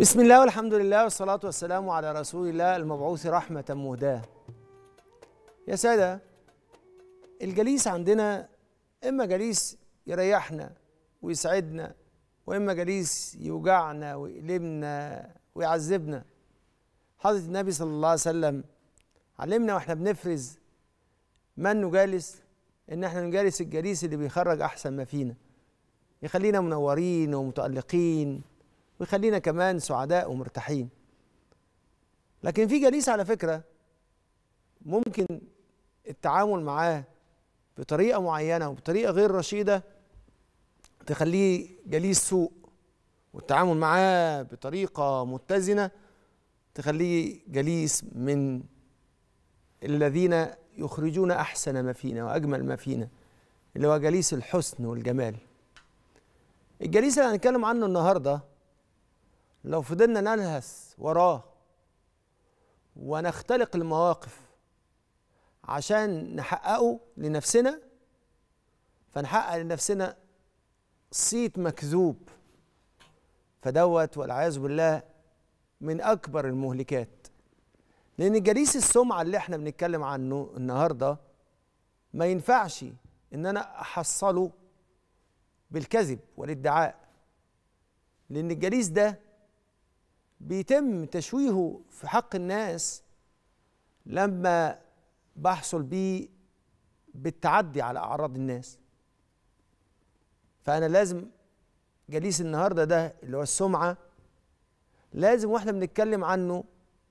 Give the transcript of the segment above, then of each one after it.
بسم الله والحمد لله والصلاة والسلام على رسول الله المبعوث رحمة مهداة يا سادة الجليس عندنا إما جليس يريحنا ويسعدنا وإما جليس يوجعنا ويقلبنا ويعذبنا حضرة النبي صلى الله عليه وسلم علمنا واحنا بنفرز من نجالس ان احنا نجالس الجليس اللي بيخرج احسن ما فينا يخلينا منورين ومتألقين ويخلينا كمان سعداء ومرتاحين لكن في جليس على فكرة ممكن التعامل معاه بطريقة معينة وبطريقة غير رشيدة تخليه جليس سوء والتعامل معاه بطريقة متزنة تخليه جليس من الذين يخرجون أحسن ما فينا وأجمل ما فينا اللي هو جليس الحسن والجمال الجليس اللي هنتكلم عنه النهارده لو فضلنا نلهس وراه ونختلق المواقف عشان نحققه لنفسنا فنحقق لنفسنا صيت مكذوب فدوت والعياذ بالله من اكبر المهلكات لان جليس السمعه اللي احنا بنتكلم عنه النهارده ما ينفعش ان انا احصله بالكذب والادعاء لان الجليس ده بيتم تشويهه في حق الناس لما بحصل بيه بالتعدي على اعراض الناس فانا لازم جليس النهارده ده اللي هو السمعه لازم واحنا بنتكلم عنه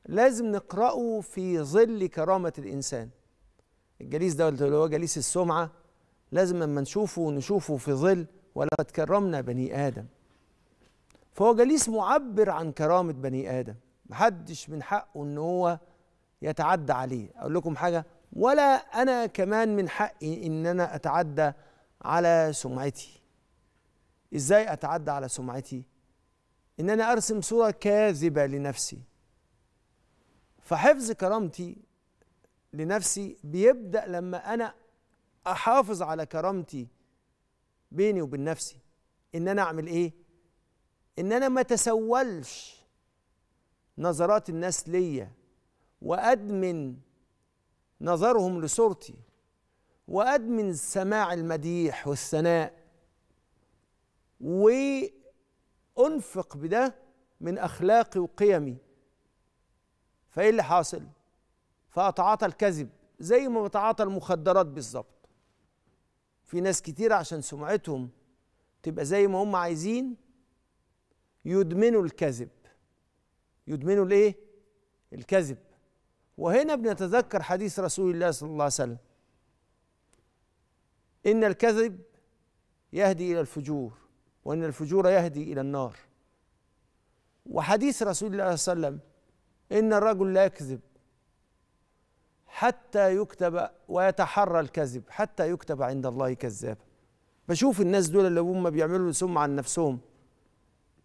لازم نقراه في ظل كرامه الانسان الجليس ده اللي هو جليس السمعه لازم لما نشوفه نشوفه في ظل ولقد كرمنا بني ادم فهو جليس معبر عن كرامة بني آدم محدش من حقه ان هو يتعدى عليه اقول لكم حاجة ولا انا كمان من حقي ان انا اتعدى على سمعتي ازاي اتعدى على سمعتي ان انا ارسم صورة كاذبة لنفسي فحفظ كرامتي لنفسي بيبدأ لما انا احافظ على كرامتي بيني وبين نفسي ان انا اعمل ايه ان انا ما تسولش نظرات الناس ليا وادمن نظرهم لصورتي وادمن سماع المديح والثناء وانفق بده من اخلاقي وقيمي فايه اللي حاصل فاتعاطى الكذب زي ما بتعاطى المخدرات بالظبط في ناس كتير عشان سمعتهم تبقى زي ما هم عايزين يدمنوا الكذب يدمنوا الايه الكذب وهنا بنتذكر حديث رسول الله صلى الله عليه وسلم ان الكذب يهدي الى الفجور وان الفجور يهدي الى النار وحديث رسول الله صلى الله عليه وسلم ان الرجل لا يكذب حتى يكتب ويتحرى الكذب حتى يكتب عند الله كذابا بشوف الناس دول اللي هم بيعملوا سمعه عن نفسهم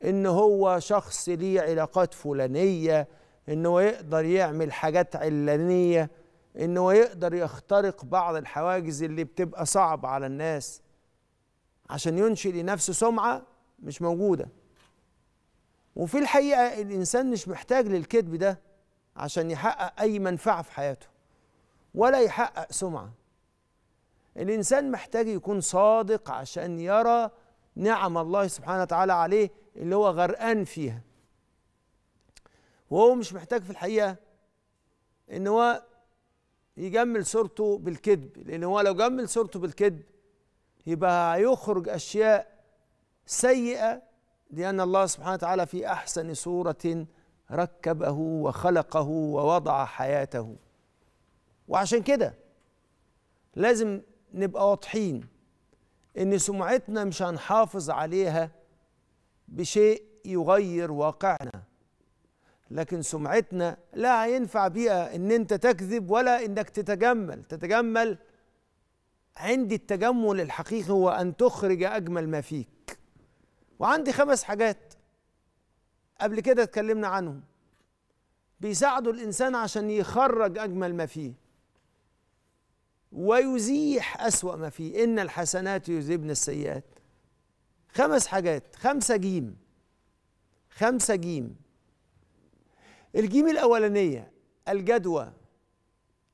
ان هو شخص ليه علاقات فلانيه ان هو يقدر يعمل حاجات علانيه ان هو يقدر يخترق بعض الحواجز اللي بتبقى صعبه على الناس عشان ينشئ لنفسه سمعه مش موجوده وفي الحقيقه الانسان مش محتاج للكذب ده عشان يحقق اي منفعه في حياته ولا يحقق سمعه الانسان محتاج يكون صادق عشان يرى نعم الله سبحانه وتعالى عليه اللي هو غرقان فيها وهو مش محتاج في الحقيقه ان هو يجمل صورته بالكذب لان هو لو جمل صورته بالكذب يبقى هيخرج اشياء سيئه لان الله سبحانه وتعالى في احسن صوره ركبه وخلقه ووضع حياته وعشان كده لازم نبقى واضحين ان سمعتنا مش هنحافظ عليها بشيء يغير واقعنا لكن سمعتنا لا ينفع بيها ان انت تكذب ولا انك تتجمل تتجمل عندي التجمل الحقيقي هو ان تخرج اجمل ما فيك وعندي خمس حاجات قبل كده اتكلمنا عنهم بيساعدوا الانسان عشان يخرج اجمل ما فيه ويزيح اسوا ما فيه ان الحسنات يذيبن السيئات خمس حاجات خمسة جيم خمسة جيم الجيم الأولانية الجدوى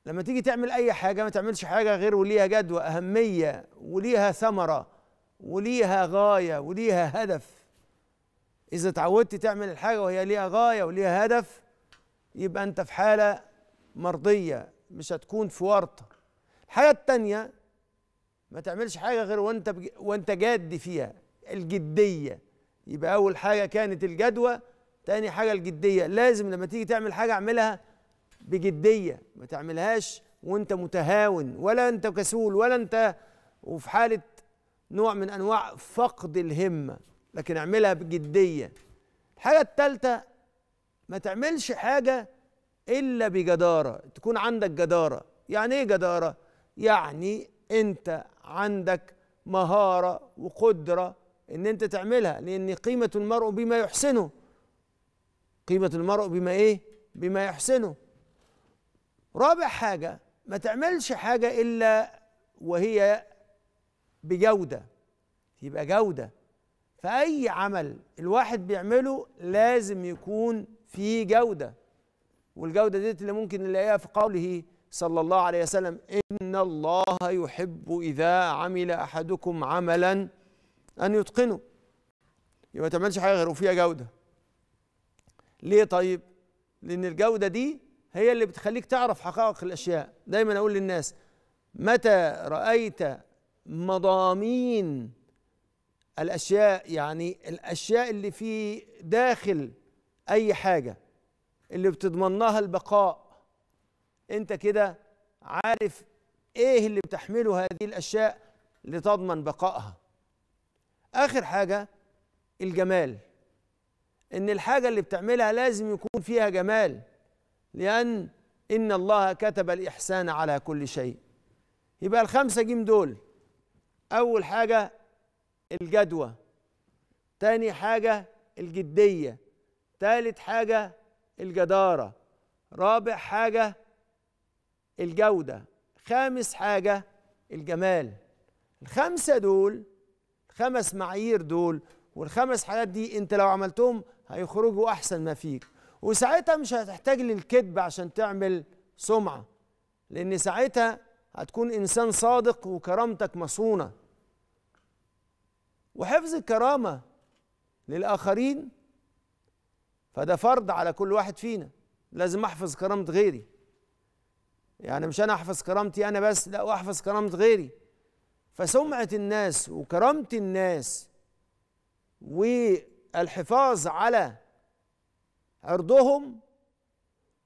لما تيجي تعمل أي حاجة ما تعملش حاجة غير وليها جدوى أهمية وليها ثمرة وليها غاية وليها هدف إذا اتعودت تعمل الحاجة وهي ليها غاية وليها هدف يبقى أنت في حالة مرضية مش هتكون في ورطة الحاجة التانية ما تعملش حاجة غير وأنت وأنت جاد فيها الجديه يبقى اول حاجه كانت الجدوى تاني حاجه الجديه لازم لما تيجي تعمل حاجه اعملها بجديه ما تعملهاش وانت متهاون ولا انت كسول ولا انت وفي حاله نوع من انواع فقد الهمه لكن اعملها بجديه الحاجه الثالثه ما تعملش حاجه الا بجداره تكون عندك جداره يعني ايه جداره يعني انت عندك مهاره وقدره ان انت تعملها لان قيمه المرء بما يحسنه قيمه المرء بما ايه بما يحسنه رابع حاجه ما تعملش حاجه الا وهي بجوده يبقى جوده فاي عمل الواحد بيعمله لازم يكون فيه جوده والجوده ديت اللي ممكن نلاقيها في قوله صلى الله عليه وسلم ان الله يحب اذا عمل احدكم عملا ان يتقنوا يبقى ما تعملش حاجه غير وفيها جوده ليه طيب لان الجوده دي هي اللي بتخليك تعرف حقائق الاشياء دايما اقول للناس متى رايت مضامين الاشياء يعني الاشياء اللي في داخل اي حاجه اللي بتضمنها البقاء انت كده عارف ايه اللي بتحمله هذه الاشياء لتضمن بقائها اخر حاجه الجمال ان الحاجه اللي بتعملها لازم يكون فيها جمال لان ان الله كتب الاحسان على كل شيء يبقى الخمسه جيم دول اول حاجه الجدوى تاني حاجه الجديه تالت حاجه الجداره رابع حاجه الجوده خامس حاجه الجمال الخمسه دول خمس معايير دول والخمس حاجات دي انت لو عملتهم هيخرجوا احسن ما فيك وساعتها مش هتحتاج للكذب عشان تعمل سمعه لان ساعتها هتكون انسان صادق وكرامتك مصونه وحفظ الكرامه للاخرين فده فرض على كل واحد فينا لازم احفظ كرامه غيري يعني مش انا احفظ كرامتي انا بس لا واحفظ كرامه غيري فسمعة الناس وكرامة الناس والحفاظ على عرضهم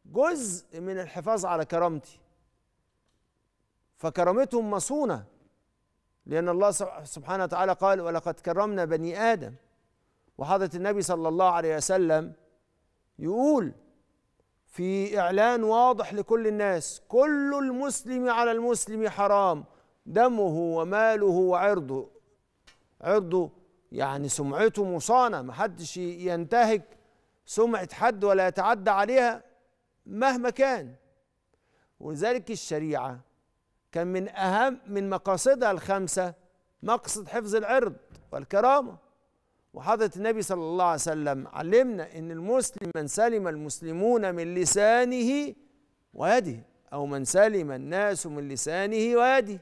جزء من الحفاظ على كرامتي فكرامتهم مصونة لأن الله سبحانه وتعالى قال ولقد كرمنا بني آدم وحضرة النبي صلى الله عليه وسلم يقول في إعلان واضح لكل الناس كل المسلم على المسلم حرام دمه وماله وعرضه عرضه يعني سمعته مصانة محدش ينتهك سمعة حد ولا يتعدى عليها مهما كان ولذلك الشريعة كان من أهم من مقاصدها الخمسة مقصد حفظ العرض والكرامة وحضرة النبي صلى الله عليه وسلم علمنا أن المسلم من سلم المسلمون من لسانه ويده أو من سلم الناس من لسانه ويده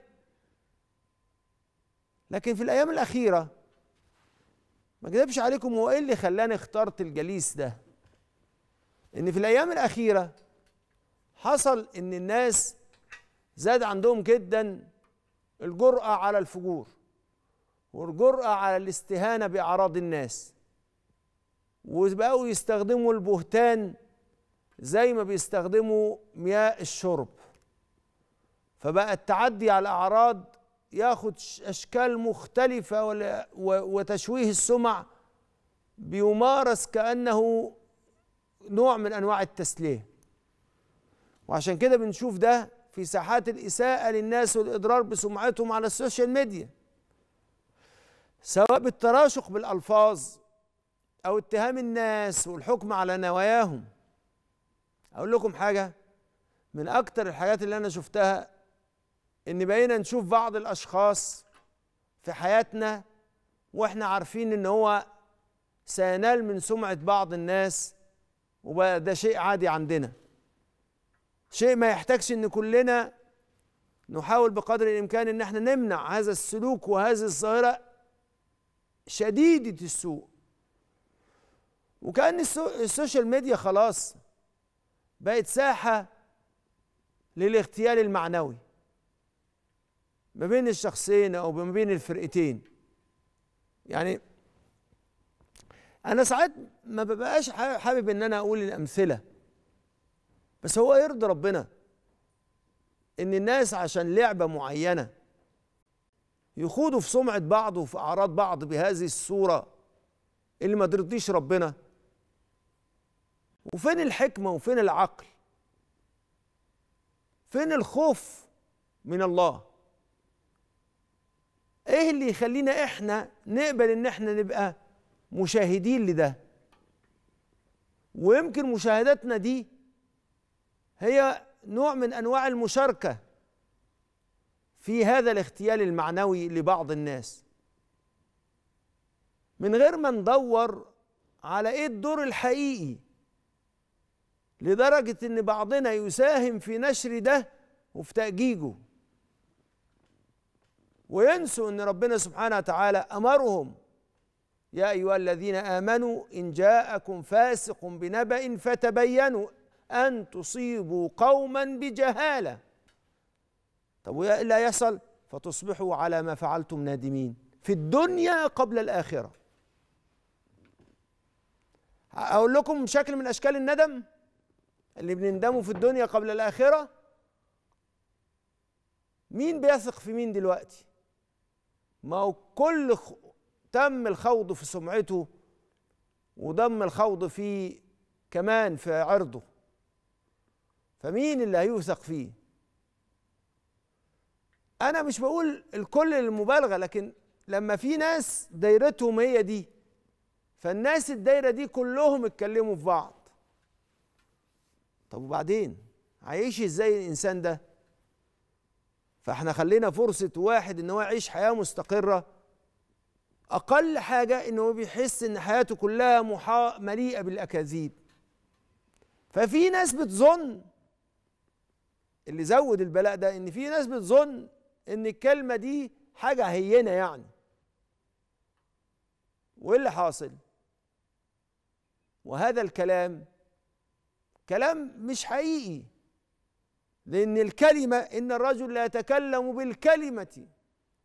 لكن في الايام الاخيره ما اكذبش عليكم هو ايه اللي خلاني اخترت الجليس ده ان في الايام الاخيره حصل ان الناس زاد عندهم جدا الجرأة على الفجور والجرأة على الاستهانة بأعراض الناس وبقوا يستخدموا البهتان زي ما بيستخدموا مياه الشرب فبقى التعدي على أعراض ياخد أشكال مختلفة وتشويه السمع بيمارس كأنه نوع من أنواع التسلية وعشان كده بنشوف ده في ساحات الإساءة للناس والإضرار بسمعتهم على السوشيال ميديا سواء بالتراشق بالألفاظ أو اتهام الناس والحكم على نواياهم أقول لكم حاجة من أكتر الحاجات اللي أنا شفتها ان بقينا نشوف بعض الاشخاص في حياتنا واحنا عارفين ان هو سينال من سمعه بعض الناس وبقى ده شيء عادي عندنا شيء ما يحتاجش ان كلنا نحاول بقدر الامكان ان احنا نمنع هذا السلوك وهذه الظاهره شديده السوء وكان السوشيال ميديا خلاص بقت ساحه للاغتيال المعنوي ما بين الشخصين او ما بين الفرقتين يعني انا ساعات ما ببقاش حابب ان انا اقول الامثله بس هو يرضي ربنا ان الناس عشان لعبه معينه يخوضوا في سمعه بعض وفي اعراض بعض بهذه الصوره اللي ما ترضيش ربنا وفين الحكمه وفين العقل فين الخوف من الله ايه اللي يخلينا احنا نقبل ان احنا نبقى مشاهدين لده ويمكن مشاهداتنا دي هي نوع من انواع المشاركه في هذا الاغتيال المعنوي لبعض الناس من غير ما ندور على ايه الدور الحقيقي لدرجه ان بعضنا يساهم في نشر ده وفي تاجيجه وينسوا ان ربنا سبحانه وتعالى امرهم يا ايها الذين امنوا ان جاءكم فاسق بنبأ فتبينوا ان تصيبوا قوما بجهاله طب وايه يحصل فتصبحوا على ما فعلتم نادمين في الدنيا قبل الاخره اقول لكم شكل من اشكال الندم اللي بنندموا في الدنيا قبل الاخره مين بيثق في مين دلوقتي ما هو كل خ... تم الخوض في سمعته وضم الخوض في كمان في عرضه فمين اللي هيوثق فيه انا مش بقول الكل للمبالغه لكن لما في ناس دايرتهم هي دي فالناس الدايره دي كلهم اتكلموا في بعض طب وبعدين عايش ازاي الانسان ده فاحنا خلينا فرصه واحد ان هو يعيش حياه مستقره اقل حاجه ان هو بيحس ان حياته كلها محا مليئه بالاكاذيب ففي ناس بتظن اللي زود البلاء ده ان في ناس بتظن ان الكلمه دي حاجه هينه يعني وايه اللي حاصل وهذا الكلام كلام مش حقيقي لأن الكلمة إن الرجل لا يتكلم بالكلمة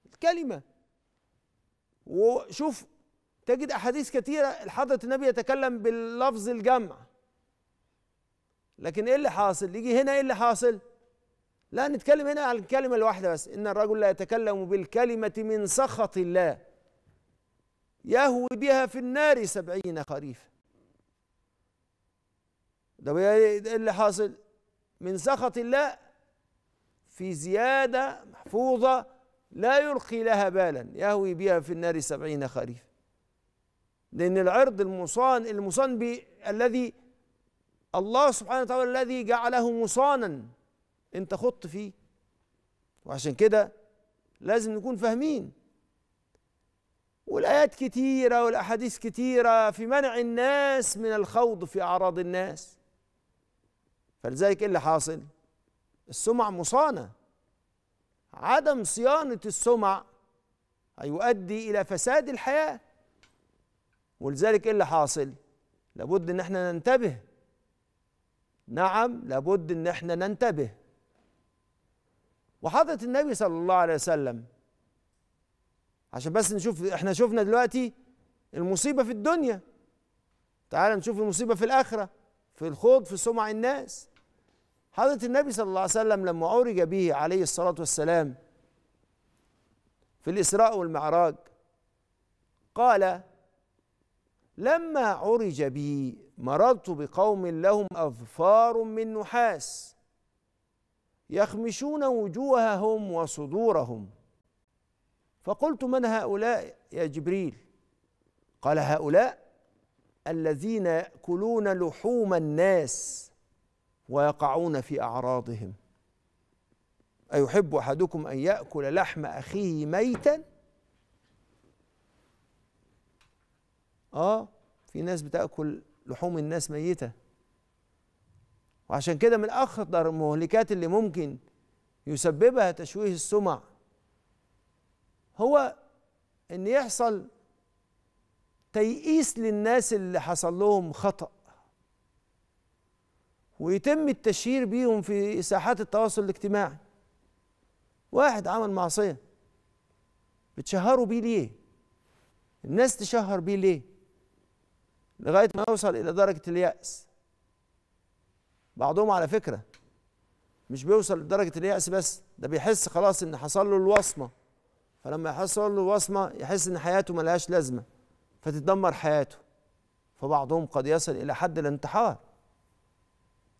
الكلمة وشوف تجد أحاديث كثيرة حضرة النبي يتكلم باللفظ الجمع لكن إيه اللي حاصل؟ يجي هنا إيه اللي حاصل؟ لا نتكلم هنا عن الكلمة الواحدة بس إن الرجل لا يتكلم بالكلمة من سخط الله يهوي بها في النار سبعين خريفا ده إيه اللي حاصل؟ من سخط الله في زيادة محفوظة لا يلقي لها بالا يهوي بها في النار سبعين خريفا لأن العرض المصان المصان الذي الله سبحانه وتعالى الذي جعله مصانا أنت خط فيه وعشان كده لازم نكون فاهمين والآيات كتيرة والأحاديث كتيرة في منع الناس من الخوض في أعراض الناس فلذلك ايه اللي حاصل السمع مصانه عدم صيانه السمع هيؤدي الى فساد الحياه ولذلك ايه اللي حاصل لابد ان احنا ننتبه نعم لابد ان احنا ننتبه وحضرة النبي صلى الله عليه وسلم عشان بس نشوف احنا شفنا دلوقتي المصيبة في الدنيا تعال نشوف المصيبة في الآخرة في الخوض في سمع الناس حضرة النبي صلى الله عليه وسلم لما عرج به عليه الصلاة والسلام في الإسراء والمعراج قال لما عرج بي مررت بقوم لهم أظفار من نحاس يخمشون وجوههم وصدورهم فقلت من هؤلاء يا جبريل قال هؤلاء الذين يأكلون لحوم الناس ويقعون في اعراضهم ايحب احدكم ان ياكل لحم اخيه ميتا اه في ناس بتاكل لحوم الناس ميته وعشان كده من اخطر المهلكات اللي ممكن يسببها تشويه السمع هو ان يحصل تيئيس للناس اللي حصل لهم خطأ ويتم التشهير بيهم في ساحات التواصل الاجتماعي واحد عمل معصية بتشهروا بيه ليه الناس تشهر بيه ليه لغاية ما يوصل إلى درجة اليأس بعضهم على فكرة مش بيوصل لدرجة اليأس بس ده بيحس خلاص إن حصل له الوصمة فلما يحصل له الوصمة يحس إن حياته ملهاش لازمة فتدمر حياته فبعضهم قد يصل إلى حد الانتحار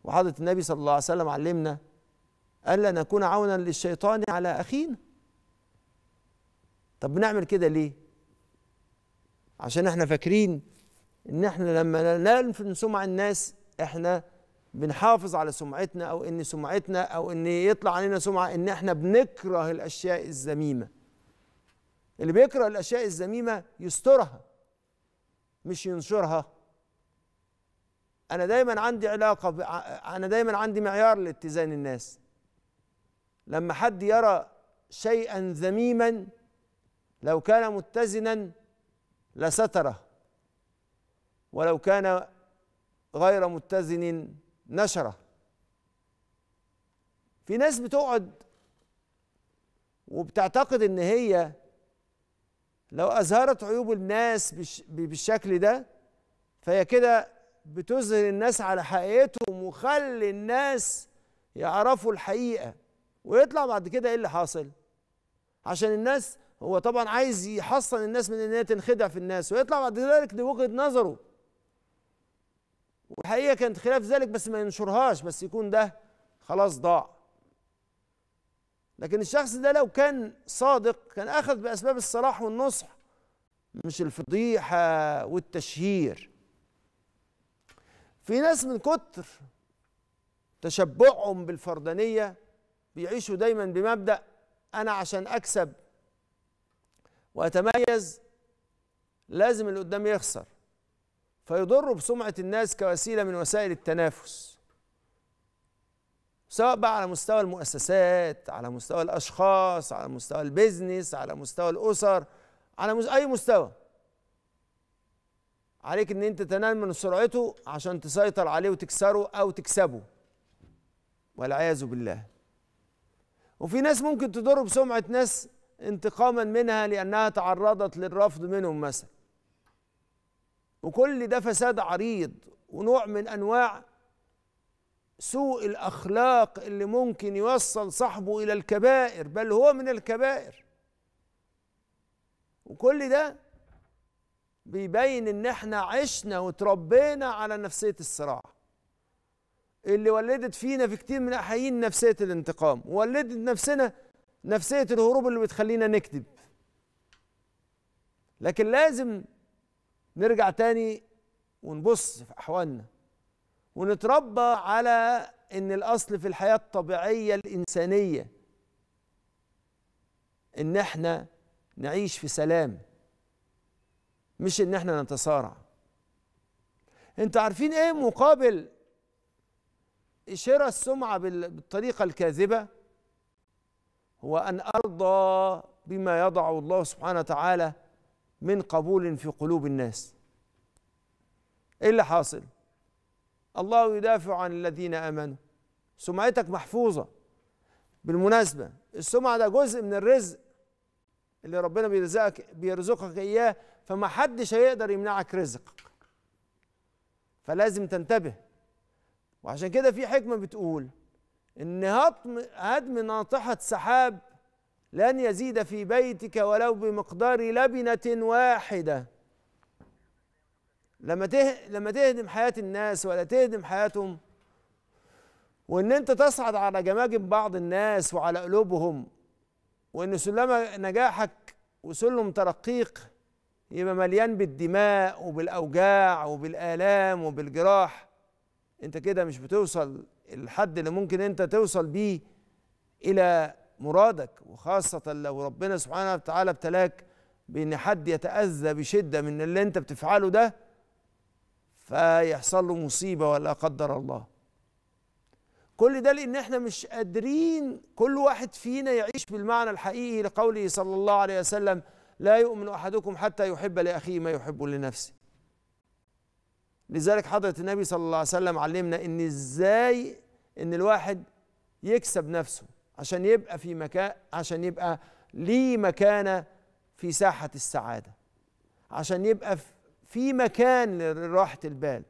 وحضرة النبي صلى الله عليه وسلم علمنا ألا نكون عونا للشيطان على أخينا طب بنعمل كده ليه عشان احنا فاكرين ان احنا لما في سمع الناس احنا بنحافظ على سمعتنا او ان سمعتنا او ان يطلع علينا سمعه ان احنا بنكره الاشياء الذميمه اللي بيكره الاشياء الذميمه يسترها مش ينشرها انا دايما عندي علاقه ب... انا دايما عندي معيار لاتزان الناس لما حد يرى شيئا ذميما لو كان متزنا لستره ولو كان غير متزن نشره في ناس بتقعد وبتعتقد ان هي لو اظهرت عيوب الناس بالشكل ده فهي كده بتظهر الناس على حقيقتهم وخلي الناس يعرفوا الحقيقه ويطلع بعد كده ايه اللي حاصل عشان الناس هو طبعا عايز يحصن الناس من ان هي تنخدع في الناس ويطلع بعد ذلك لوجهه نظره والحقيقه كانت خلاف ذلك بس ما ينشرهاش بس يكون ده خلاص ضاع لكن الشخص ده لو كان صادق كان اخذ باسباب الصلاح والنصح مش الفضيحه والتشهير في ناس من كتر تشبعهم بالفردانية بيعيشوا دايما بمبدأ أنا عشان أكسب وأتميز لازم اللي قدامي يخسر فيضر بسمعة الناس كوسيلة من وسائل التنافس سواء بقى على مستوى المؤسسات على مستوى الأشخاص على مستوى البيزنس على مستوى الأسر على أي مستوى عليك ان انت تنال من سرعته عشان تسيطر عليه وتكسره او تكسبه والعياذ بالله وفي ناس ممكن تضر بسمعه ناس انتقاما منها لانها تعرضت للرفض منهم مثلا وكل ده فساد عريض ونوع من انواع سوء الاخلاق اللي ممكن يوصل صاحبه الى الكبائر بل هو من الكبائر وكل ده بيبين ان احنا عشنا وتربينا على نفسيه الصراع اللي ولدت فينا في كتير من الاحيان نفسيه الانتقام ولدت نفسنا نفسيه الهروب اللي بتخلينا نكذب لكن لازم نرجع تاني ونبص في احوالنا ونتربى على ان الاصل في الحياه الطبيعيه الانسانيه ان احنا نعيش في سلام مش ان احنا نتصارع انتوا عارفين ايه مقابل شراء السمعة بالطريقة الكاذبة هو أن أرضى بما يضع الله سبحانه وتعالى من قبول في قلوب الناس إيه اللي حاصل الله يدافع عن الذين آمنوا سمعتك محفوظة بالمناسبة السمعة ده جزء من الرزق اللي ربنا بيرزقك بيرزقك إياه فما حدش هيقدر يمنعك رزقك فلازم تنتبه وعشان كده في حكمة بتقول إن هدم ناطحة سحاب لن يزيد في بيتك ولو بمقدار لبنة واحدة لما ته... لما تهدم حياة الناس ولا تهدم حياتهم وإن أنت تصعد على جماجم بعض الناس وعلى قلوبهم وإن سلم نجاحك وسلم ترقيق يبقى مليان بالدماء وبالاوجاع وبالالام وبالجراح انت كده مش بتوصل الحد اللي ممكن انت توصل بيه الى مرادك وخاصه لو ربنا سبحانه وتعالى ابتلاك بان حد يتاذى بشده من اللي انت بتفعله ده فيحصل له مصيبه ولا قدر الله كل ده لان احنا مش قادرين كل واحد فينا يعيش بالمعنى الحقيقي لقوله صلى الله عليه وسلم لا يؤمن احدكم حتى يحب لاخيه ما يحب لنفسه لذلك حضره النبي صلى الله عليه وسلم علمنا ان ازاي ان الواحد يكسب نفسه عشان يبقى في مكان عشان يبقى ليه مكانه في ساحه السعاده عشان يبقى في مكان لراحه البال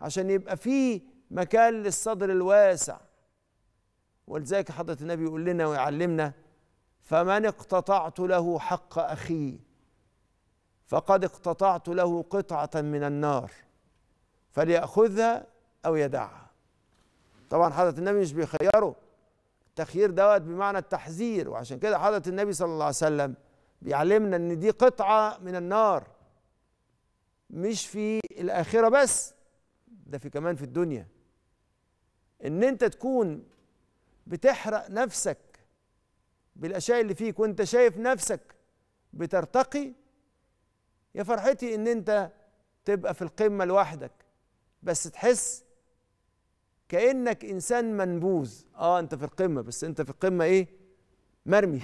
عشان يبقى في مكان للصدر الواسع ولذلك حضره النبي يقول لنا ويعلمنا فمن اقتطعت له حق اخيه فقد اقتطعت له قطعه من النار فليأخذها أو يدعها طبعا حضرة النبي مش بيخيره التخيير دوت بمعنى التحذير وعشان كده حضرة النبي صلى الله عليه وسلم بيعلمنا ان دي قطعة من النار مش في الآخرة بس ده في كمان في الدنيا ان انت تكون بتحرق نفسك بالاشياء اللي فيك وانت شايف نفسك بترتقي يا فرحتي ان انت تبقى في القمه لوحدك بس تحس كانك انسان منبوذ اه انت في القمه بس انت في القمه ايه مرمي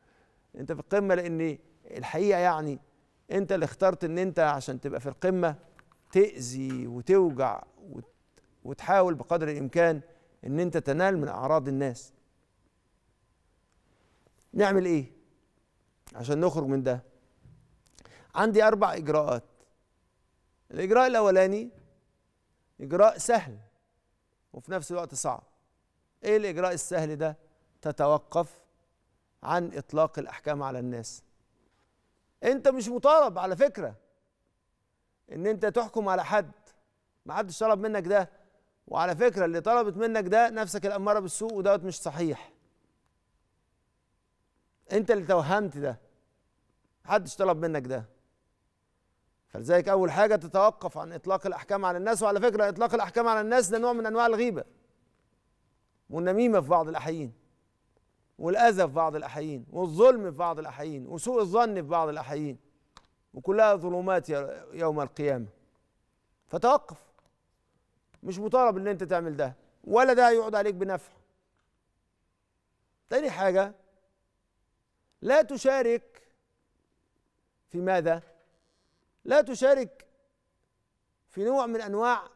انت في القمه لان الحقيقه يعني انت اللي اخترت ان انت عشان تبقى في القمه تاذي وتوجع وتحاول بقدر الامكان ان انت تنال من اعراض الناس نعمل ايه عشان نخرج من ده عندي اربع اجراءات الاجراء الاولاني اجراء سهل وفي نفس الوقت صعب ايه الاجراء السهل ده تتوقف عن اطلاق الاحكام على الناس انت مش مطالب على فكره ان انت تحكم على حد ما حدش طلب منك ده وعلى فكره اللي طلبت منك ده نفسك الاماره بالسوء ودوت مش صحيح انت اللي توهمت ده محدش طلب منك ده فلذلك اول حاجه تتوقف عن اطلاق الاحكام على الناس وعلى فكره اطلاق الاحكام على الناس ده نوع من انواع الغيبه والنميمه في بعض الاحيين والاذى في بعض الاحيين والظلم في بعض الاحيين وسوء الظن في بعض الاحيين وكلها ظلمات يوم القيامه فتوقف مش مطالب ان انت تعمل ده ولا ده هيقعد عليك بنفع تاني حاجه لا تشارك في ماذا لا تشارك في نوع من انواع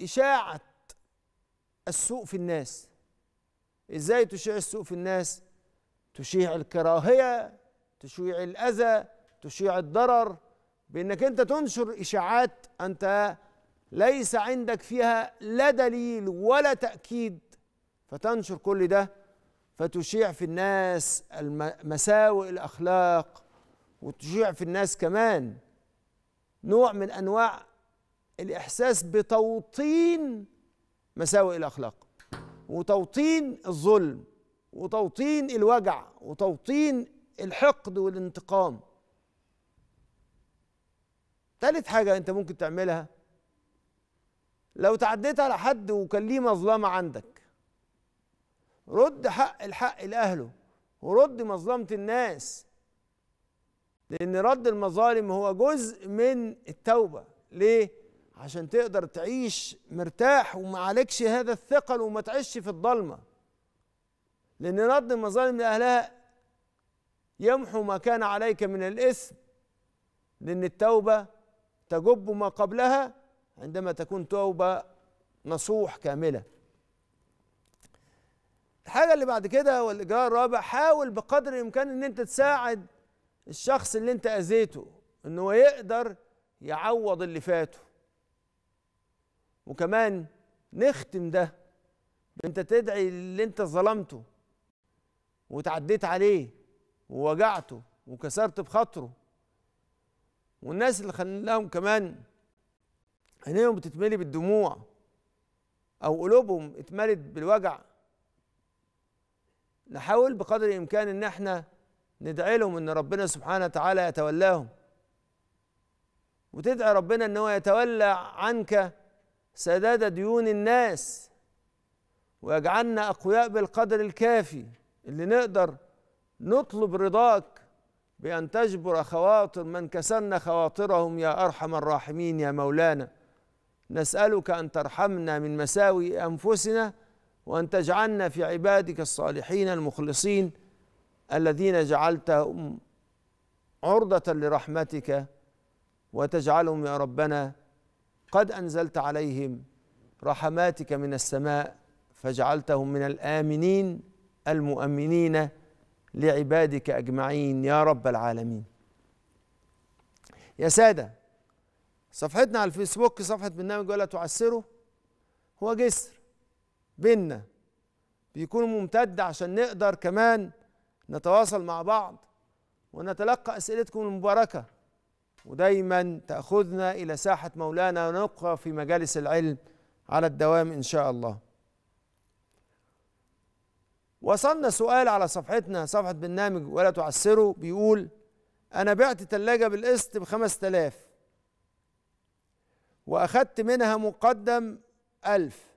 اشاعه السوء في الناس ازاي تشيع السوء في الناس تشيع الكراهيه تشيع الاذى تشيع الضرر بانك انت تنشر اشاعات انت ليس عندك فيها لا دليل ولا تاكيد فتنشر كل ده فتشيع في الناس مساوئ الأخلاق وتشيع في الناس كمان نوع من أنواع الإحساس بتوطين مساوئ الأخلاق وتوطين الظلم وتوطين الوجع وتوطين الحقد والانتقام ثالث حاجة أنت ممكن تعملها لو تعديت على حد وكان ليه مظلمة عندك رد حق الحق لأهله ورد مظلمة الناس لأن رد المظالم هو جزء من التوبة ليه؟ عشان تقدر تعيش مرتاح ومعالجش هذا الثقل وما تعيش في الضلمة لأن رد المظالم لأهلها يمحو ما كان عليك من الإثم لأن التوبة تجب ما قبلها عندما تكون توبة نصوح كاملة الحاجه اللي بعد كده والاجراء الرابع حاول بقدر الامكان ان انت تساعد الشخص اللي انت اذيته ان هو يقدر يعوض اللي فاته وكمان نختم ده انت تدعي اللي انت ظلمته وتعديت عليه ووجعته وكسرت بخاطره والناس اللي خلاهم كمان عينيهم بتتملي بالدموع او قلوبهم اتملت بالوجع نحاول بقدر الامكان ان احنا ندعي لهم ان ربنا سبحانه وتعالى يتولاهم وتدعي ربنا ان هو يتولى عنك سداد ديون الناس ويجعلنا اقوياء بالقدر الكافي اللي نقدر نطلب رضاك بأن تجبر خواطر من كسرنا خواطرهم يا أرحم الراحمين يا مولانا نسألك أن ترحمنا من مساوئ أنفسنا وأن تجعلنا في عبادك الصالحين المخلصين الذين جعلتهم عرضة لرحمتك وتجعلهم يا ربنا قد أنزلت عليهم رحماتك من السماء فجعلتهم من الآمنين المؤمنين لعبادك أجمعين يا رب العالمين يا سادة صفحتنا على الفيسبوك صفحة برنامج ولا تعسره هو جسر بينا بيكون ممتد عشان نقدر كمان نتواصل مع بعض ونتلقى أسئلتكم المباركة ودايما تأخذنا إلى ساحة مولانا ونبقى في مجالس العلم على الدوام إن شاء الله وصلنا سؤال على صفحتنا صفحة برنامج ولا تعسره بيقول أنا بعت ثلاجه بالقسط ب 5000 وأخدت منها مقدم 1000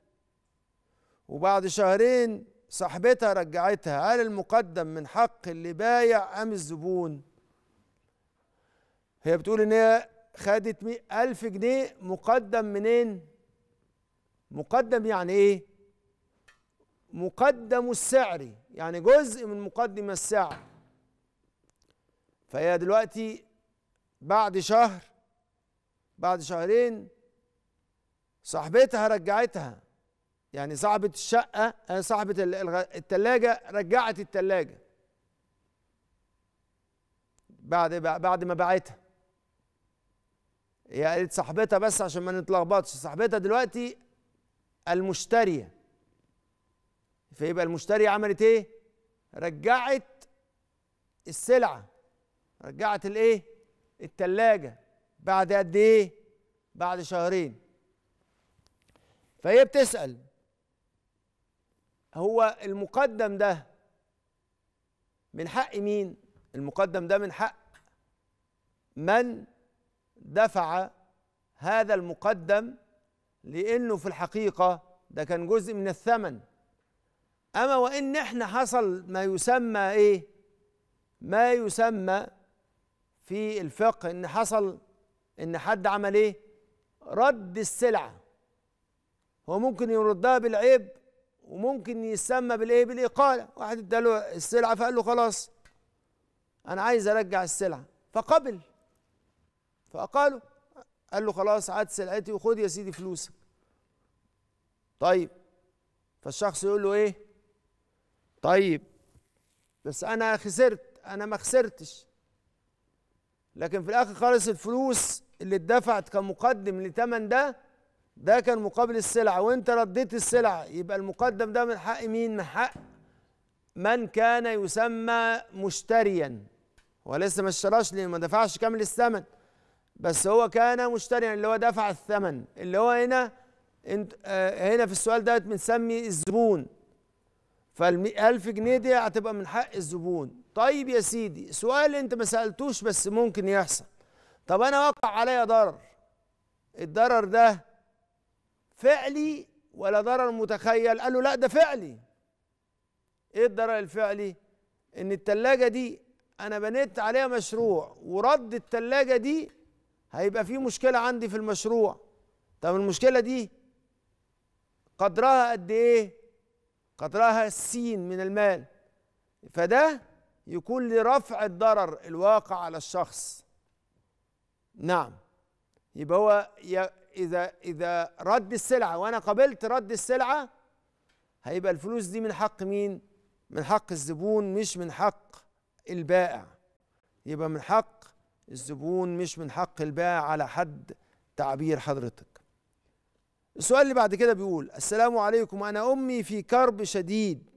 وبعد شهرين صاحبتها رجعتها هل المقدم من حق اللي بايع أم الزبون هي بتقول إن هي خدت ألف جنيه مقدم منين مقدم يعني إيه مقدم السعر يعني جزء من مقدم السعر فهي دلوقتي بعد شهر بعد شهرين صاحبتها رجعتها يعني صاحبة الشقة آه، صاحبة التلاجة رجعت التلاجة بعد بعد ما باعتها هي قالت صاحبتها بس عشان ما نتلخبطش صاحبتها دلوقتي المشترية فيبقى المشترية عملت ايه؟ رجعت السلعة رجعت الايه؟ التلاجة بعد قد ايه؟ بعد شهرين فهي بتسأل هو المقدم ده من حق مين المقدم ده من حق من دفع هذا المقدم لانه في الحقيقه ده كان جزء من الثمن اما وان احنا حصل ما يسمى ايه ما يسمى في الفقه ان حصل ان حد عمل ايه رد السلعه هو ممكن يردها بالعيب وممكن يسمى بالايه بالاقاله واحد اداله السلعه فقال له خلاص انا عايز ارجع السلعه فقبل فاقاله قال له خلاص هات سلعتي وخد يا سيدي فلوسك طيب فالشخص يقول له ايه طيب بس انا خسرت انا ما خسرتش لكن في الاخر خالص الفلوس اللي اتدفعت كمقدم لتمن ده ده كان مقابل السلعة وانت رديت السلعة يبقى المقدم ده من حق مين؟ من حق من كان يسمى مشتريا هو لسه ما اشتراش لان ما دفعش كامل الثمن بس هو كان مشتريا اللي هو دفع الثمن اللي هو هنا انت آه هنا في السؤال ده بنسمي الزبون فال 1000 جنيه دي هتبقى من حق الزبون طيب يا سيدي سؤال انت ما سالتوش بس ممكن يحصل طب انا وقع عليا ضرر الضرر ده فعلي ولا ضرر متخيل قال له لا ده فعلي ايه الضرر الفعلي ان التلاجة دي انا بنيت عليها مشروع ورد التلاجة دي هيبقى في مشكلة عندي في المشروع طب المشكلة دي قدرها قد ايه قدرها السين من المال فده يكون لرفع الضرر الواقع على الشخص نعم يبقى هو اذا اذا رد السلعه وانا قبلت رد السلعه هيبقى الفلوس دي من حق مين من حق الزبون مش من حق البائع يبقى من حق الزبون مش من حق البائع على حد تعبير حضرتك السؤال اللي بعد كده بيقول السلام عليكم انا امي في كرب شديد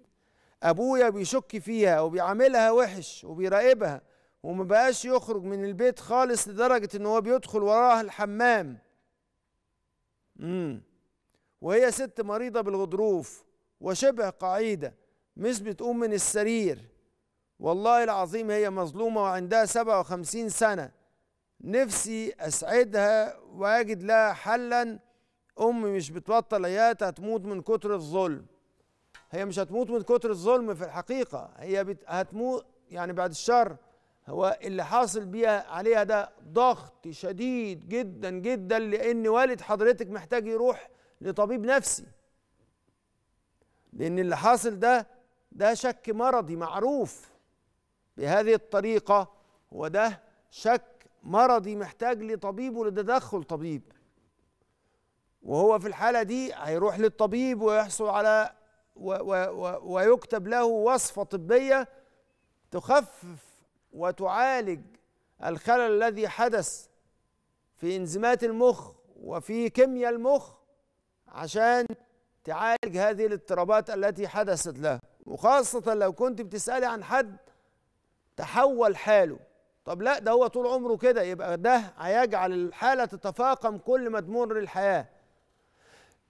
ابويا بيشك فيها وبيعاملها وحش وبيراقبها وما بقاش يخرج من البيت خالص لدرجه ان هو بيدخل وراها الحمام مم. وهي ست مريضه بالغضروف وشبه قعيده مش بتقوم من السرير والله العظيم هي مظلومه وعندها سبعة وخمسين سنه نفسي اسعدها واجد لها حلا ام مش بتبطل ايات هتموت من كتر الظلم هي مش هتموت من كتر الظلم في الحقيقه هي هتموت يعني بعد الشر هو اللي حاصل بيها عليها ده ضغط شديد جدا جدا لان والد حضرتك محتاج يروح لطبيب نفسي لان اللي حاصل ده ده شك مرضي معروف بهذه الطريقه هو ده شك مرضي محتاج لطبيب ولتدخل طبيب وهو في الحاله دي هيروح للطبيب ويحصل على و و و ويكتب له وصفه طبيه تخفف وتعالج الخلل الذي حدث في انزيمات المخ وفي كيمياء المخ عشان تعالج هذه الاضطرابات التي حدثت له وخاصة لو كنت بتسألي عن حد تحول حاله طب لا ده هو طول عمره كده يبقى ده هيجعل الحالة تتفاقم كل ما تمر الحياة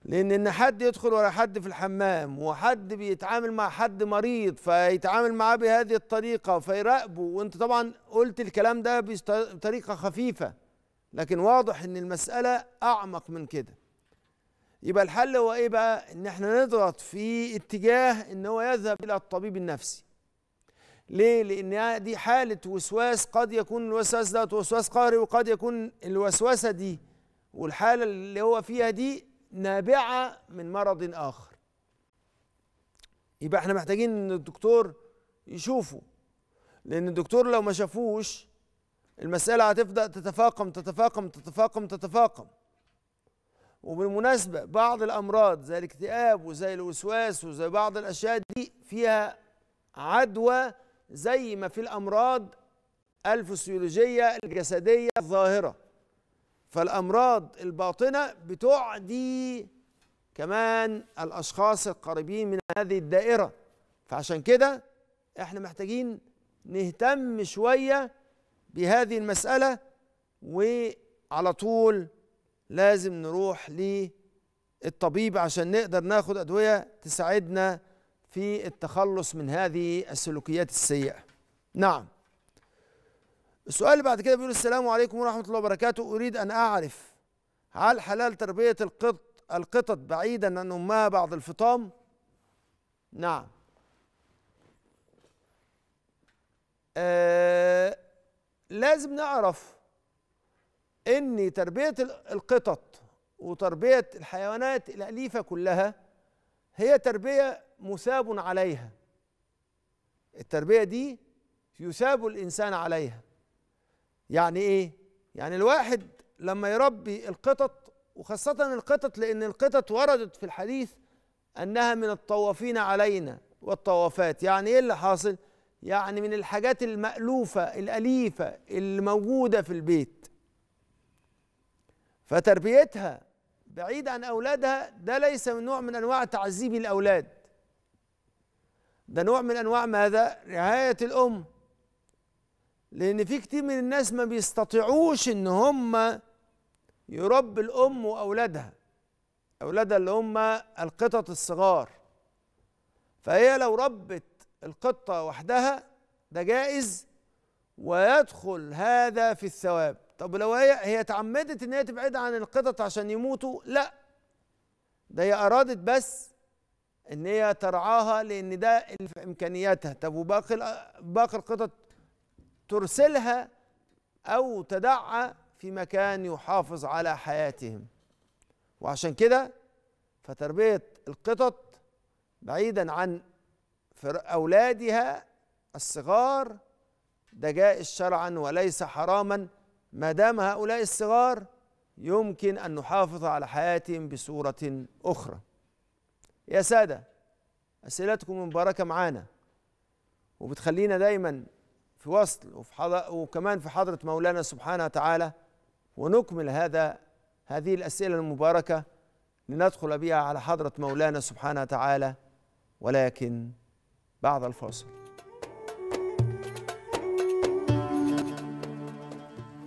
لان ان حد يدخل ورا حد في الحمام وحد بيتعامل مع حد مريض فيتعامل معاه بهذه الطريقه فيراقبه وانت طبعا قلت الكلام ده بطريقه خفيفه لكن واضح ان المساله اعمق من كده يبقى الحل هو ايه بقى ان احنا نضغط في اتجاه ان هو يذهب الى الطبيب النفسي ليه لان دي حاله وسواس قد يكون الوسواس ده وسواس قهري وقد يكون الوسوسه دي والحاله اللي هو فيها دي نابعه من مرض اخر يبقى احنا محتاجين ان الدكتور يشوفه لان الدكتور لو ما شافوش المساله هتبدا تتفاقم تتفاقم تتفاقم تتفاقم وبالمناسبه بعض الامراض زي الاكتئاب وزي الوسواس وزي بعض الاشياء دي فيها عدوى زي ما في الامراض الفسيولوجيه الجسديه الظاهره فالامراض الباطنه بتعدي كمان الاشخاص القريبين من هذه الدائره فعشان كده احنا محتاجين نهتم شويه بهذه المساله وعلى طول لازم نروح للطبيب عشان نقدر ناخد ادويه تساعدنا في التخلص من هذه السلوكيات السيئه نعم السؤال اللي بعد كده بيقول السلام عليكم ورحمه الله وبركاته اريد ان اعرف هل حلال تربيه القط القطط بعيدا عن امها بعد الفطام نعم آه لازم نعرف ان تربيه القطط وتربيه الحيوانات الاليفه كلها هي تربيه مثاب عليها التربيه دي يثاب الانسان عليها يعني ايه يعني الواحد لما يربي القطط وخاصة القطط لأن القطط وردت في الحديث أنها من الطوافين علينا والطوافات يعني إيه اللي حاصل؟ يعني من الحاجات المألوفة الأليفة اللي موجودة في البيت فتربيتها بعيد عن أولادها ده ليس من نوع من أنواع تعذيب الأولاد ده نوع من أنواع ماذا؟ رعاية الأم لان في كتير من الناس ما بيستطيعوش ان هم يربي الام واولادها اولادها اللي هم القطط الصغار فهي لو ربت القطه وحدها ده جائز ويدخل هذا في الثواب طب لو هي هي تعمدت ان هي تبعد عن القطط عشان يموتوا لا ده هي ارادت بس ان هي ترعاها لان ده اللي في امكانياتها طب وباقي باقي القطط ترسلها أو تدعى في مكان يحافظ على حياتهم وعشان كده فتربية القطط بعيدا عن أولادها الصغار ده جائز شرعا وليس حراما ما دام هؤلاء الصغار يمكن أن نحافظ على حياتهم بصورة أخرى يا سادة أسئلتكم مباركة معانا وبتخلينا دايما في وصل وفي حضر وكمان في حضرة مولانا سبحانه وتعالى ونكمل هذا هذه الأسئلة المباركة لندخل بها على حضرة مولانا سبحانه وتعالى ولكن بعد الفاصل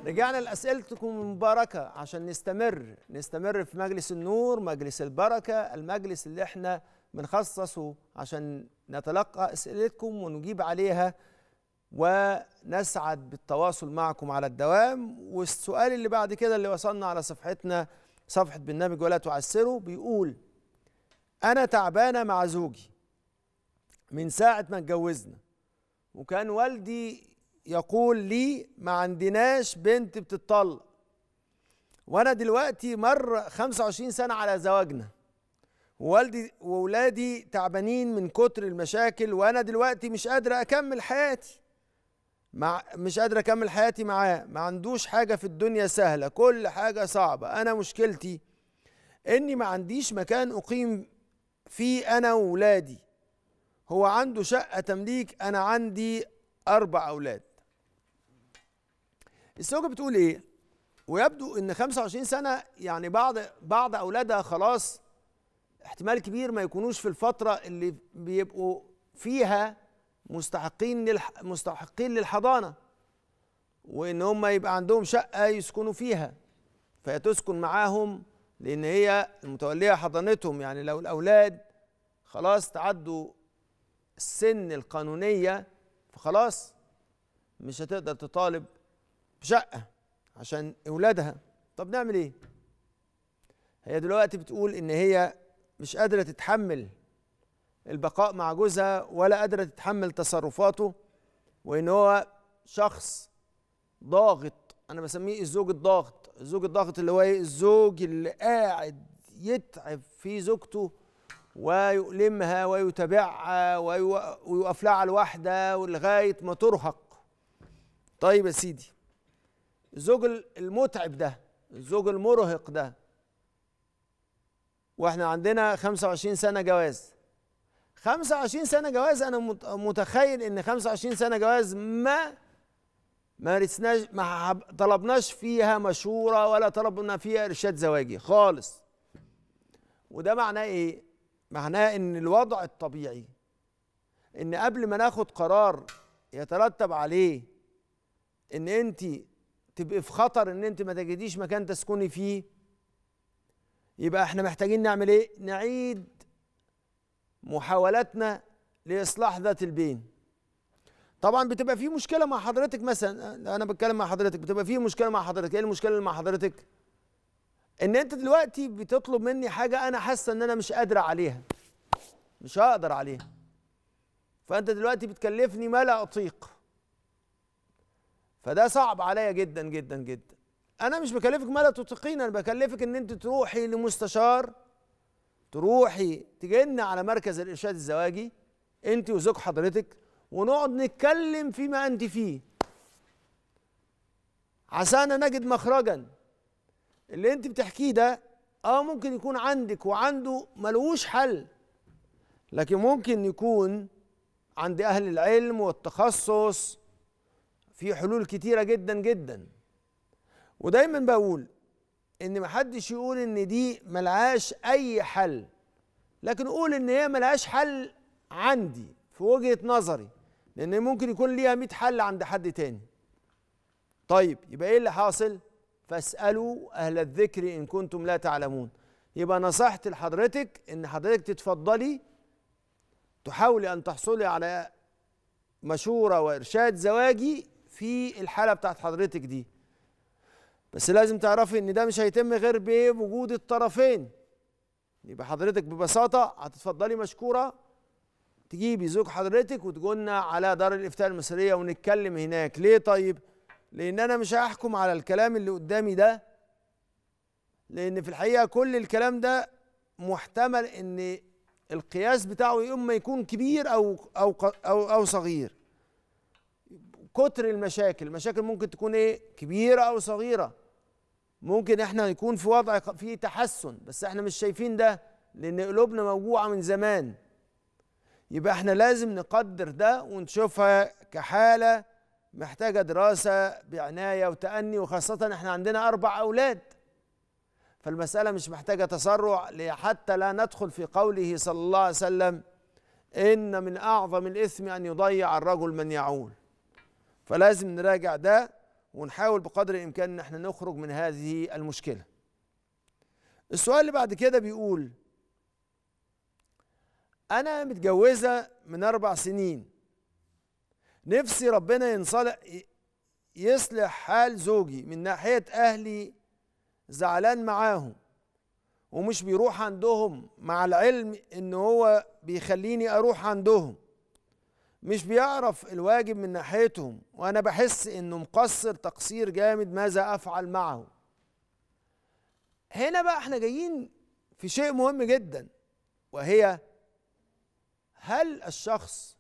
رجعنا لأسئلتكم المباركة عشان نستمر نستمر في مجلس النور مجلس البركة المجلس اللي احنا بنخصصه عشان نتلقى أسئلتكم ونجيب عليها ونسعد بالتواصل معكم على الدوام والسؤال اللي بعد كده اللي وصلنا على صفحتنا صفحة برنامج ولا تعسره بيقول أنا تعبانة مع زوجي من ساعة ما اتجوزنا وكان والدي يقول لي ما عندناش بنت بتطلق وأنا دلوقتي مر 25 سنة على زواجنا ووالدي وولادي تعبانين من كتر المشاكل وأنا دلوقتي مش قادرة أكمل حياتي مع مش قادر اكمل حياتي معاه ما عندوش حاجه في الدنيا سهله كل حاجه صعبه انا مشكلتي اني ما عنديش مكان اقيم فيه انا وولادي هو عنده شقه تمليك انا عندي اربع اولاد الزوجه بتقول ايه ويبدو ان 25 سنه يعني بعض بعض اولادها خلاص احتمال كبير ما يكونوش في الفتره اللي بيبقوا فيها مستحقين مستحقين للحضانه وان هم يبقى عندهم شقه يسكنوا فيها فيتسكن معاهم لان هي المتوليه حضانتهم يعني لو الاولاد خلاص تعدوا السن القانونيه فخلاص مش هتقدر تطالب بشقه عشان اولادها طب نعمل ايه هي دلوقتي بتقول ان هي مش قادره تتحمل البقاء مع جوزها ولا قادره تتحمل تصرفاته وان هو شخص ضاغط انا بسميه الزوج الضاغط الزوج الضاغط اللي هو ايه الزوج اللي قاعد يتعب في زوجته ويؤلمها ويتابعها ويوقف لها على الواحده ولغايه ما ترهق طيب يا سيدي الزوج المتعب ده الزوج المرهق ده واحنا عندنا 25 سنه جواز 25 سنة جواز أنا متخيل إن 25 سنة جواز ما مارسناش ما طلبناش فيها مشورة ولا طلبنا فيها إرشاد زواجي خالص وده معناه إيه؟ معناه إن الوضع الطبيعي إن قبل ما ناخد قرار يترتب عليه إن أنت تبقي في خطر إن أنت ما تجديش مكان تسكني فيه يبقى إحنا محتاجين نعمل إيه؟ نعيد محاولاتنا لاصلاح ذات البين طبعا بتبقى في مشكله مع حضرتك مثلا انا بتكلم مع حضرتك بتبقى في مشكله مع حضرتك ايه المشكله اللي مع حضرتك ان انت دلوقتي بتطلب مني حاجه انا حاسه ان انا مش قادره عليها مش هقدر عليها فانت دلوقتي بتكلفني ما لا اطيق فده صعب عليا جدا جدا جدا انا مش بكلفك ما لا تطيقين انا بكلفك ان انت تروحي لمستشار تروحي تجينا على مركز الارشاد الزواجي انت وزوج حضرتك ونقعد نتكلم فيما انت فيه عسانا نجد مخرجا اللي انت بتحكيه ده اه ممكن يكون عندك وعنده ملوش حل لكن ممكن يكون عند اهل العلم والتخصص في حلول كتيره جدا جدا ودايما بقول ان محدش يقول ان دي ملهاش اي حل لكن قول ان هي ملهاش حل عندي في وجهه نظري لان ممكن يكون ليها 100 حل عند حد تاني طيب يبقى ايه اللي حاصل فاسالوا اهل الذكر ان كنتم لا تعلمون يبقى نصيحتي لحضرتك ان حضرتك تتفضلي تحاولي ان تحصلي على مشوره وارشاد زواجي في الحاله بتاعت حضرتك دي بس لازم تعرفي ان ده مش هيتم غير بوجود الطرفين يبقى حضرتك ببساطه هتتفضلي مشكوره تجيبي زوج حضرتك وتجولنا على دار الافتاء المصريه ونتكلم هناك ليه طيب لان انا مش هحكم على الكلام اللي قدامي ده لان في الحقيقه كل الكلام ده محتمل ان القياس بتاعه يا اما يكون كبير او او او او صغير كتر المشاكل المشاكل ممكن تكون ايه كبيره او صغيره ممكن احنا يكون في وضع فيه تحسن بس احنا مش شايفين ده لان قلوبنا موجوعه من زمان يبقى احنا لازم نقدر ده ونشوفها كحاله محتاجه دراسه بعنايه وتاني وخاصه احنا عندنا اربع اولاد فالمساله مش محتاجه تسرع حتى لا ندخل في قوله صلى الله عليه وسلم ان من اعظم الاثم ان يضيع الرجل من يعول فلازم نراجع ده ونحاول بقدر الامكان ان احنا نخرج من هذه المشكله السؤال اللي بعد كده بيقول انا متجوزه من اربع سنين نفسي ربنا ينصلح يصلح حال زوجي من ناحيه اهلي زعلان معاهم ومش بيروح عندهم مع العلم ان هو بيخليني اروح عندهم مش بيعرف الواجب من ناحيتهم وانا بحس انه مقصر تقصير جامد ماذا افعل معه هنا بقى احنا جايين في شيء مهم جدا وهي هل الشخص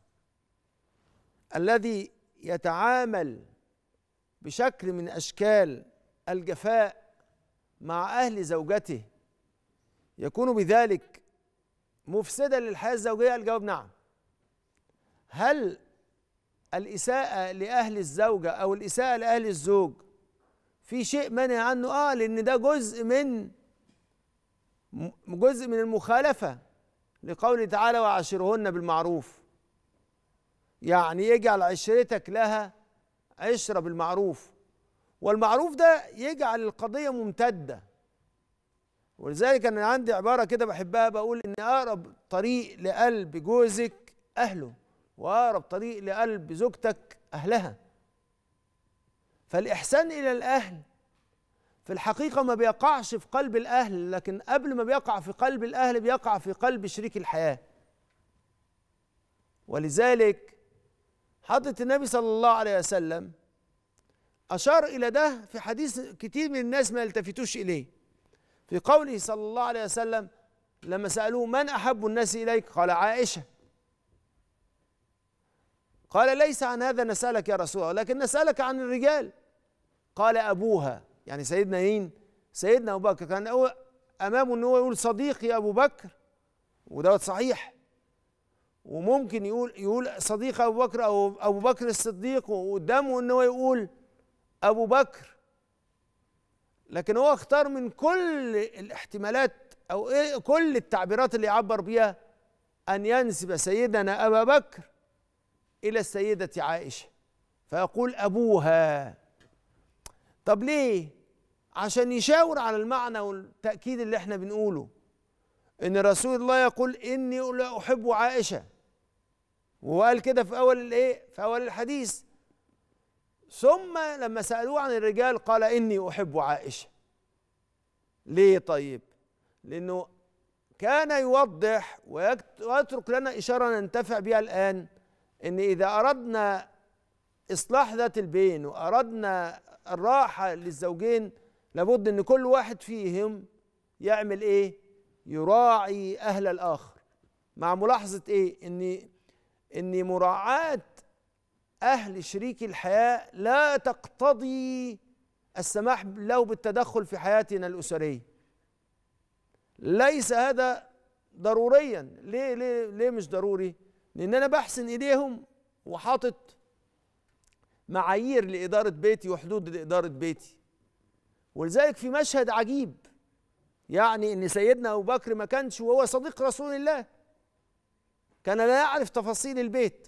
الذي يتعامل بشكل من اشكال الجفاء مع اهل زوجته يكون بذلك مفسدا للحياه الزوجيه الجواب نعم هل الإساءة لأهل الزوجة أو الإساءة لأهل الزوج في شيء منع عنه آه لأن ده جزء من جزء من المخالفة لقوله تعالى وعاشرهن بالمعروف يعني يجعل عشرتك لها عشرة بالمعروف والمعروف ده يجعل القضية ممتدة ولذلك أنا عندي عبارة كده بحبها بقول إن أقرب طريق لقلب جوزك أهله واقرب طريق لقلب زوجتك اهلها فالاحسان الى الاهل في الحقيقه ما بيقعش في قلب الاهل لكن قبل ما بيقع في قلب الاهل بيقع في قلب شريك الحياه ولذلك حضرة النبي صلى الله عليه وسلم أشار إلى ده في حديث كتير من الناس ما يلتفتوش إليه في قوله صلى الله عليه وسلم لما سألوه من أحب الناس إليك قال عائشة قال ليس عن هذا نسألك يا رسول الله لكن نسألك عن الرجال قال أبوها يعني سيدنا مين سيدنا أبو بكر كان هو أمامه أن هو يقول صديقي أبو بكر ودوت صحيح وممكن يقول يقول صديق أبو بكر أو أبو بكر الصديق وقدامه أن هو يقول أبو بكر لكن هو اختار من كل الاحتمالات أو إيه، كل التعبيرات اللي يعبر بيها أن ينسب سيدنا أبا بكر إلى السيدة عائشة فيقول أبوها طب ليه عشان يشاور على المعنى والتأكيد اللي احنا بنقوله إن رسول الله يقول إني لا أحب عائشة وقال كده في أول الإيه في أول الحديث ثم لما سألوه عن الرجال قال إني أحب عائشة ليه طيب لأنه كان يوضح ويترك لنا إشارة ننتفع بها الآن ان اذا اردنا اصلاح ذات البين واردنا الراحه للزوجين لابد ان كل واحد فيهم يعمل ايه يراعي اهل الاخر مع ملاحظه ايه ان ان مراعاه اهل شريك الحياه لا تقتضي السماح له بالتدخل في حياتنا الاسريه ليس هذا ضروريا ليه ليه ليه مش ضروري لان انا بحسن ايديهم وحاطط معايير لاداره بيتي وحدود لاداره بيتي ولذلك في مشهد عجيب يعني ان سيدنا ابو بكر ما كانش وهو صديق رسول الله كان لا يعرف تفاصيل البيت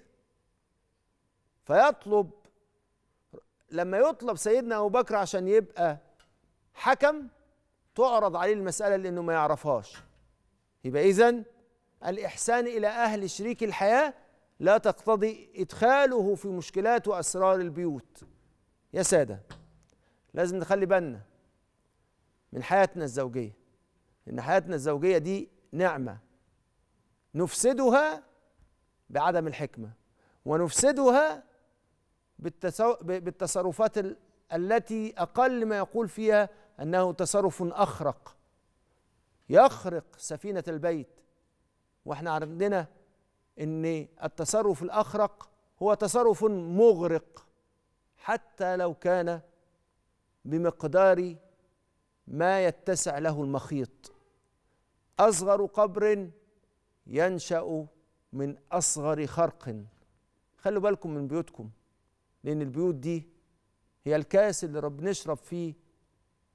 فيطلب لما يطلب سيدنا ابو بكر عشان يبقى حكم تعرض عليه المساله لانه ما يعرفهاش يبقى اذا الإحسان إلى أهل شريك الحياة لا تقتضي إدخاله في مشكلات وأسرار البيوت يا سادة لازم نخلي بالنا من حياتنا الزوجية لأن حياتنا الزوجية دي نعمة نفسدها بعدم الحكمة ونفسدها بالتصرفات التي أقل ما يقول فيها أنه تصرف أخرق يخرق سفينة البيت واحنا عندنا ان التصرف الاخرق هو تصرف مغرق حتى لو كان بمقدار ما يتسع له المخيط اصغر قبر ينشا من اصغر خرق خلوا بالكم من بيوتكم لان البيوت دي هي الكاس اللي رب نشرب فيه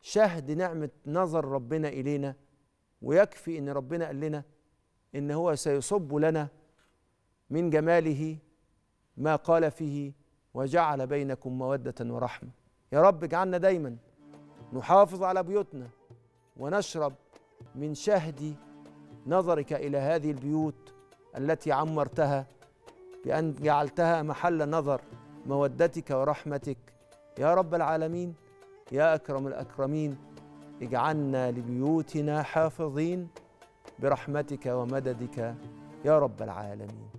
شهد نعمه نظر ربنا الينا ويكفي ان ربنا قال لنا إن هو سيصب لنا من جماله ما قال فيه وجعل بينكم مودة ورحمة يا رب اجعلنا دايما نحافظ على بيوتنا ونشرب من شهد نظرك إلى هذه البيوت التي عمرتها بأن جعلتها محل نظر مودتك ورحمتك يا رب العالمين يا أكرم الأكرمين اجعلنا لبيوتنا حافظين برحمتك ومددك يا رب العالمين